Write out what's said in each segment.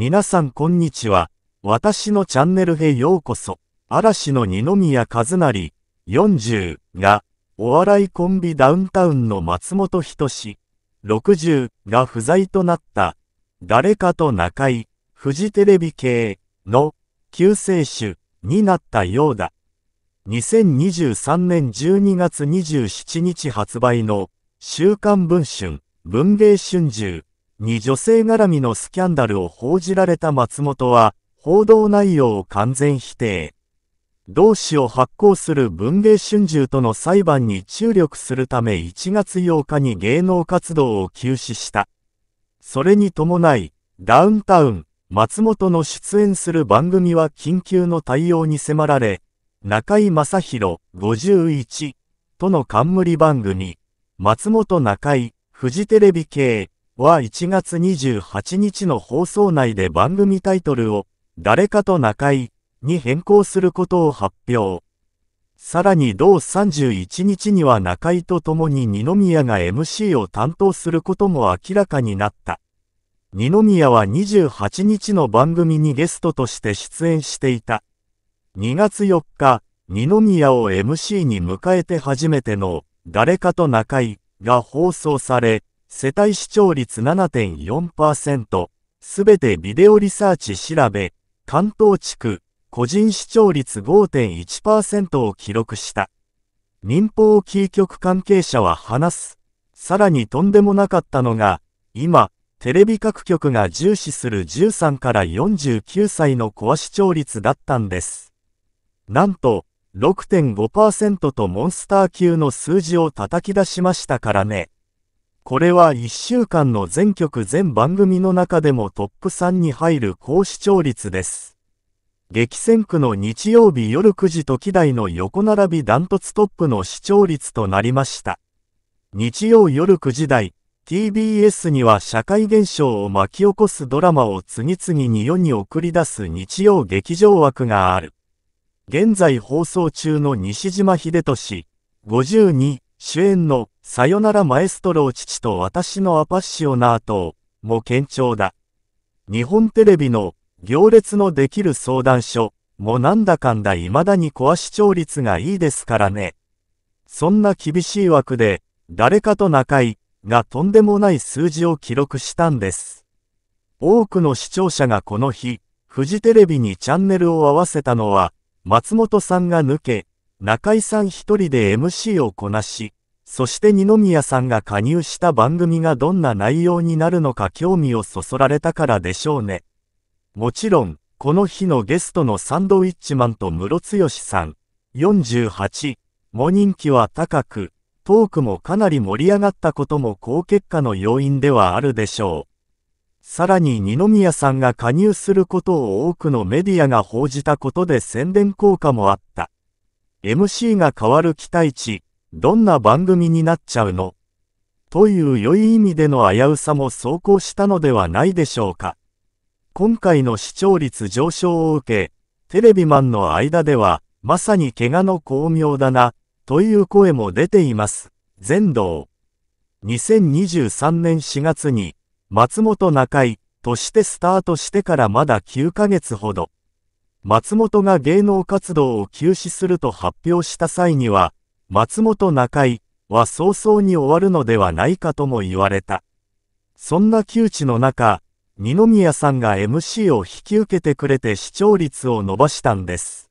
皆さんこんにちは。私のチャンネルへようこそ。嵐の二宮和也40が、お笑いコンビダウンタウンの松本人志60が不在となった、誰かと仲居、フジテレビ系の救世主になったようだ。2023年12月27日発売の週刊文春文芸春秋に女性絡みのスキャンダルを報じられた松本は、報道内容を完全否定。同志を発行する文芸春秋との裁判に注力するため1月8日に芸能活動を休止した。それに伴い、ダウンタウン、松本の出演する番組は緊急の対応に迫られ、中井正宏51との冠番組、松本中井、フジテレビ系、は1月28日の放送内で番組タイトルを、誰かと中居に変更することを発表。さらに同31日には中井と共に二宮が MC を担当することも明らかになった。二宮は28日の番組にゲストとして出演していた。2月4日、二宮を MC に迎えて初めての誰かと中居が放送され、世帯視聴率7.4%、すべてビデオリサーチ調べ、関東地区、個人視聴率5.1%を記録した。民放キー局関係者は話す。さらにとんでもなかったのが、今、テレビ各局が重視する13から49歳のコア視聴率だったんです。なんと、6.5%とモンスター級の数字を叩き出しましたからね。これは1週間の全曲全番組の中でもトップ3に入る高視聴率です。激戦区の日曜日夜9時時台の横並びダントツトップの視聴率となりました。日曜夜9時台、TBS には社会現象を巻き起こすドラマを次々に世に送り出す日曜劇場枠がある。現在放送中の西島秀俊、52、主演のさよならマエストロー父と私のアパッシオナートも堅調だ。日本テレビの行列のできる相談所もなんだかんだ未だにコア視聴率がいいですからね。そんな厳しい枠で誰かと仲居がとんでもない数字を記録したんです。多くの視聴者がこの日、フジテレビにチャンネルを合わせたのは、松本さんが抜け、中井さん一人で MC をこなし、そして二宮さんが加入した番組がどんな内容になるのか興味をそそられたからでしょうね。もちろん、この日のゲストのサンドウィッチマンとムロツヨシさん、48、も人気は高く、トークもかなり盛り上がったことも好結果の要因ではあるでしょう。さらに二宮さんが加入することを多くのメディアが報じたことで宣伝効果もあった。MC が変わる期待値、どんな番組になっちゃうのという良い意味での危うさも走行したのではないでしょうか。今回の視聴率上昇を受け、テレビマンの間では、まさに怪我の巧妙だな、という声も出ています。全道。2023年4月に、松本中井としてスタートしてからまだ9ヶ月ほど。松本が芸能活動を休止すると発表した際には、松本中井は早々に終わるのではないかとも言われた。そんな窮地の中、二宮さんが MC を引き受けてくれて視聴率を伸ばしたんです。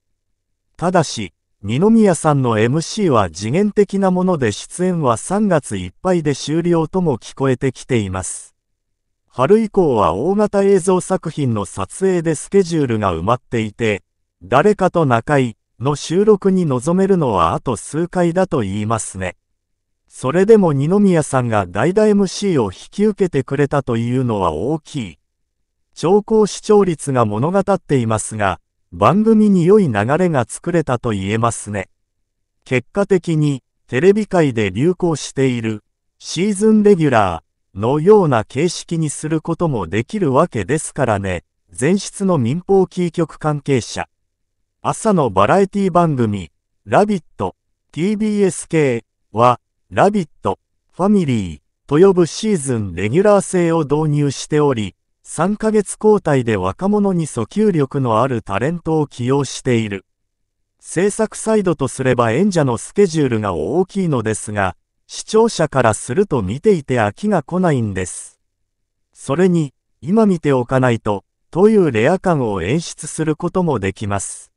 ただし、二宮さんの MC は次元的なもので出演は3月いっぱいで終了とも聞こえてきています。春以降は大型映像作品の撮影でスケジュールが埋まっていて、誰かと仲いい、の収録に臨めるのはあと数回だと言いますね。それでも二宮さんが代々 MC を引き受けてくれたというのは大きい。超高視聴率が物語っていますが、番組に良い流れが作れたと言えますね。結果的に、テレビ界で流行している、シーズンレギュラーのような形式にすることもできるわけですからね、前室の民放キー局関係者。朝のバラエティ番組、ラビット、TBS 系は、ラビット、ファミリーと呼ぶシーズンレギュラー制を導入しており、3ヶ月交代で若者に訴求力のあるタレントを起用している。制作サイドとすれば演者のスケジュールが大きいのですが、視聴者からすると見ていて飽きが来ないんです。それに、今見ておかないと、というレア感を演出することもできます。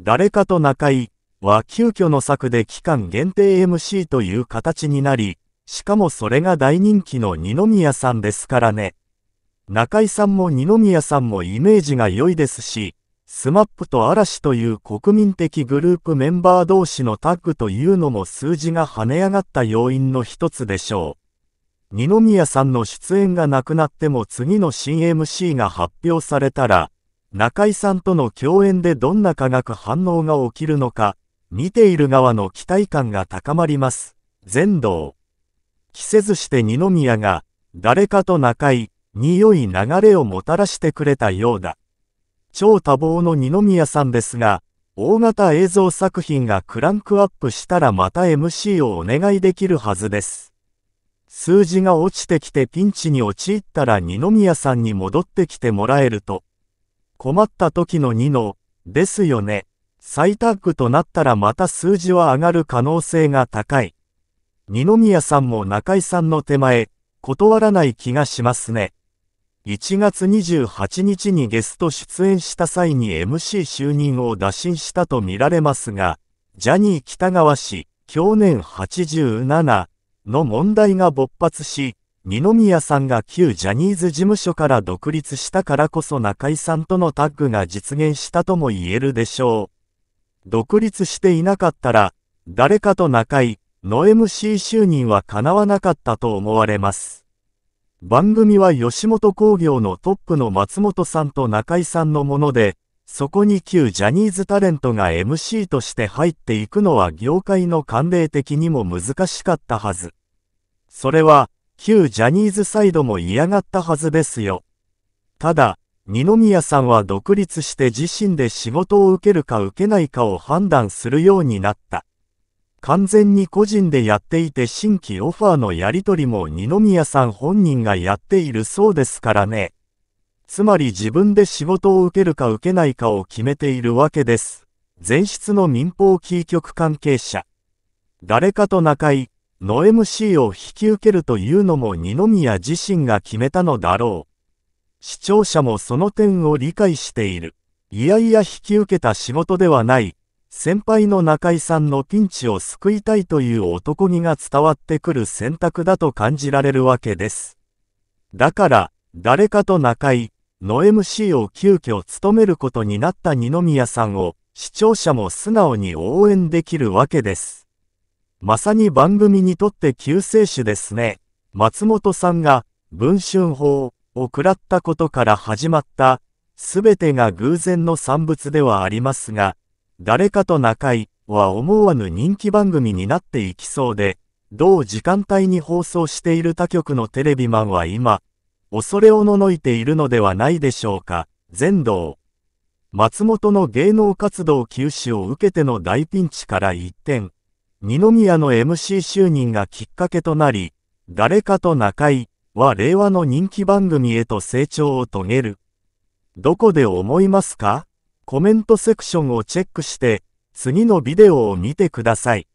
誰かと仲いは急遽の作で期間限定 MC という形になり、しかもそれが大人気の二宮さんですからね。中井さんも二宮さんもイメージが良いですし、smap と嵐という国民的グループメンバー同士のタッグというのも数字が跳ね上がった要因の一つでしょう。二宮さんの出演がなくなっても次の新 MC が発表されたら、中井さんとの共演でどんな化学反応が起きるのか、見ている側の期待感が高まります。全道。着せずして二宮が、誰かと仲い、に良い流れをもたらしてくれたようだ。超多忙の二宮さんですが、大型映像作品がクランクアップしたらまた MC をお願いできるはずです。数字が落ちてきてピンチに陥ったら二宮さんに戻ってきてもらえると、困った時の2の、ですよね。再タッグとなったらまた数字は上がる可能性が高い。二宮さんも中井さんの手前、断らない気がしますね。1月28日にゲスト出演した際に MC 就任を打診したとみられますが、ジャニー喜多川氏、去年87の問題が勃発し、二宮さんが旧ジャニーズ事務所から独立したからこそ中井さんとのタッグが実現したとも言えるでしょう。独立していなかったら、誰かと中井の MC 就任は叶わなかったと思われます。番組は吉本興業のトップの松本さんと中井さんのもので、そこに旧ジャニーズタレントが MC として入っていくのは業界の慣例的にも難しかったはず。それは、旧ジャニーズサイドも嫌がったはずですよ。ただ、二宮さんは独立して自身で仕事を受けるか受けないかを判断するようになった。完全に個人でやっていて新規オファーのやり取りも二宮さん本人がやっているそうですからね。つまり自分で仕事を受けるか受けないかを決めているわけです。前室の民放キー局関係者。誰かと仲いい。の MC を引き受けるというのも二宮自身が決めたのだろう。視聴者もその点を理解している。いやいや引き受けた仕事ではない。先輩の中井さんのピンチを救いたいという男気が伝わってくる選択だと感じられるわけです。だから、誰かと中井、の MC を急遽務めることになった二宮さんを、視聴者も素直に応援できるわけです。まさに番組にとって救世主ですね。松本さんが、文春法を喰らったことから始まった、すべてが偶然の産物ではありますが、誰かと仲いは思わぬ人気番組になっていきそうで、同時間帯に放送している他局のテレビマンは今、恐れおののいているのではないでしょうか。全道。松本の芸能活動休止を受けての大ピンチから一転、二宮の MC 就任がきっかけとなり、誰かと中井は令和の人気番組へと成長を遂げる。どこで思いますかコメントセクションをチェックして、次のビデオを見てください。